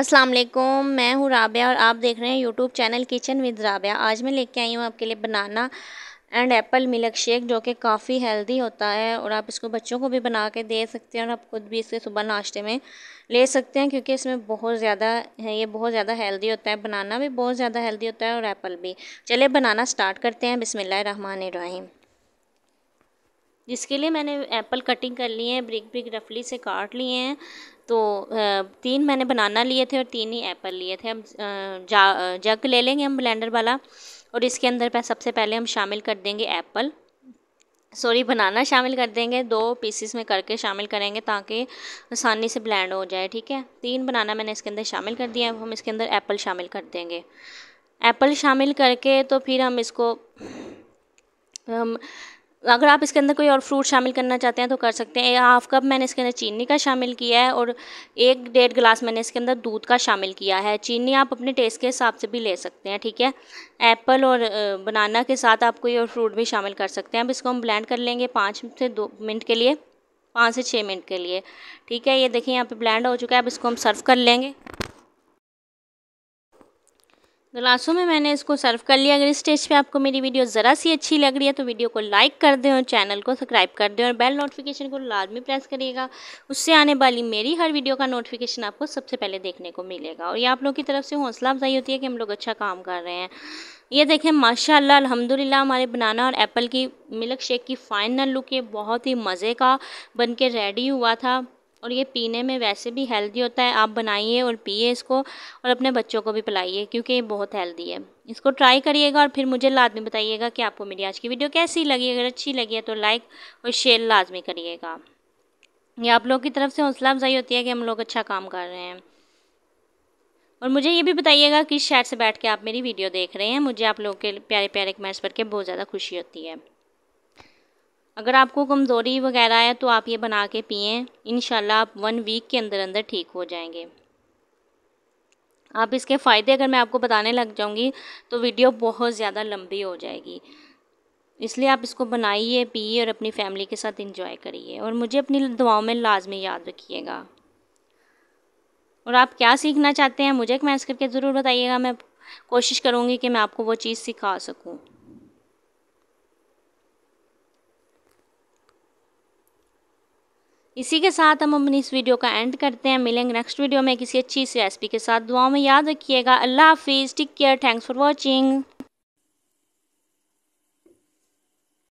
अस्सलाम वालेकुम मैं हूँ राबिया और आप देख रहे हैं YouTube channel kitchen with Rabia आज मैं लेके आई हूँ आपके लिए banana and apple milk shake जो कि काफ़ी हेल्दी होता है और आप इसको बच्चों को भी बना के दे सकते हैं और आप खुद भी इसे सुबह नाश्ते में ले सकते हैं क्योंकि इसमें बहुत ज़्यादा है ये बहुत ज़्यादा हेल्दी होता है बनाना भी बहुत ज़्यादा हेल्दी होता है और एप्पल भी चलिए बनाना स्टार्ट करते हैं बिसमिल्ल जिसके लिए मैंने एप्पल कटिंग कर ली है ब्रिक ब्रिक रफली से काट लिए हैं तो तीन मैंने बनाना लिए थे और तीन ही एप्पल लिए थे अब जग ले लेंगे हम ब्लेंडर वाला और इसके अंदर सबसे पहले हम शामिल कर देंगे एप्पल सॉरी बनाना शामिल कर देंगे दो पीसीस में करके शामिल करेंगे ताकि आसानी से ब्लेंड हो जाए ठीक है तीन बनाना मैंने इसके अंदर शामिल कर दिया अब हम इसके अंदर एप्पल शामिल कर देंगे एप्पल शामिल करके तो फिर हम इसको हम अगर आप इसके अंदर कोई और फ्रूट शामिल करना चाहते हैं तो कर सकते हैं हाफ कप मैंने इसके अंदर चीनी का शामिल किया है और एक डेढ़ गिलास मैंने इसके अंदर दूध का शामिल किया है चीनी आप अपने टेस्ट के हिसाब से भी ले सकते हैं ठीक है एप्पल और बनाना के साथ आप कोई और फ्रूट भी शामिल कर सकते हैं अब इसको हम ब्लेंड कर लेंगे पाँच से दो मिनट के लिए पाँच से छः मिनट के लिए ठीक है ये देखिए यहाँ पर ब्लैंड हो चुका है अब इसको हम सर्व कर लेंगे ग्लासों में मैंने इसको सर्व कर लिया अगर इस स्टेज पे आपको मेरी वीडियो ज़रा सी अच्छी लग रही है तो वीडियो को लाइक कर दें और चैनल को सब्सक्राइब कर दें और बेल नोटिफिकेशन को लाजमी प्रेस करिएगा उससे आने वाली मेरी हर वीडियो का नोटिफिकेशन आपको सबसे पहले देखने को मिलेगा और ये आप लोग की तरफ से हौसला अफजाई होती है कि हम लोग अच्छा काम कर रहे हैं ये देखें माशाल्लाह अल्हम्दुलिल्लाह हमारे बनाना और एप्पल की मिल्क शेक की फ़ाइनल लुक ये बहुत ही मज़े का बन के रेडी हुआ था और ये पीने में वैसे भी हेल्दी होता है आप बनाइए और पिए इसको और अपने बच्चों को भी पिलाइए क्योंकि ये बहुत हेल्दी है इसको ट्राई करिएगा और फिर मुझे लाजमी बताइएगा कि आपको मेरी आज की वीडियो कैसी लगी अगर अच्छी लगी है तो लाइक और शेयर लाजमी करिएगा ये आप लोग की तरफ से हौसला अफजाई होती है कि हम लोग अच्छा काम कर रहे हैं और मुझे ये भी बताइएगा किस शहर से बैठ के आप मेरी वीडियो देख रहे हैं मुझे आप लोगों के प्यारे प्यारे कमेंट्स पढ़ के बहुत ज़्यादा खुशी होती है अगर आपको कमज़ोरी वगैरह है तो आप ये बना के पिएँ इन आप वन वीक के अंदर अंदर ठीक हो जाएंगे आप इसके फ़ायदे अगर मैं आपको बताने लग जाऊंगी तो वीडियो बहुत ज़्यादा लंबी हो जाएगी इसलिए आप इसको बनाइए पिए और अपनी फैमिली के साथ इंजॉय करिए और मुझे अपनी दुआओं में लाजमी याद रखिएगा और आप क्या सीखना चाहते हैं मुझे कमेंट्स करके ज़रूर बताइएगा मैं कोशिश करूँगी कि मैं आपको वो चीज़ सिखा सकूँ इसी के साथ हम अपनी इस वीडियो का एंड करते हैं मिलेंगे नेक्स्ट वीडियो में किसी अच्छी सी रेसिपी के साथ दुआओं में याद रखिएगा अल्लाह हाफिज़ take care thanks for watching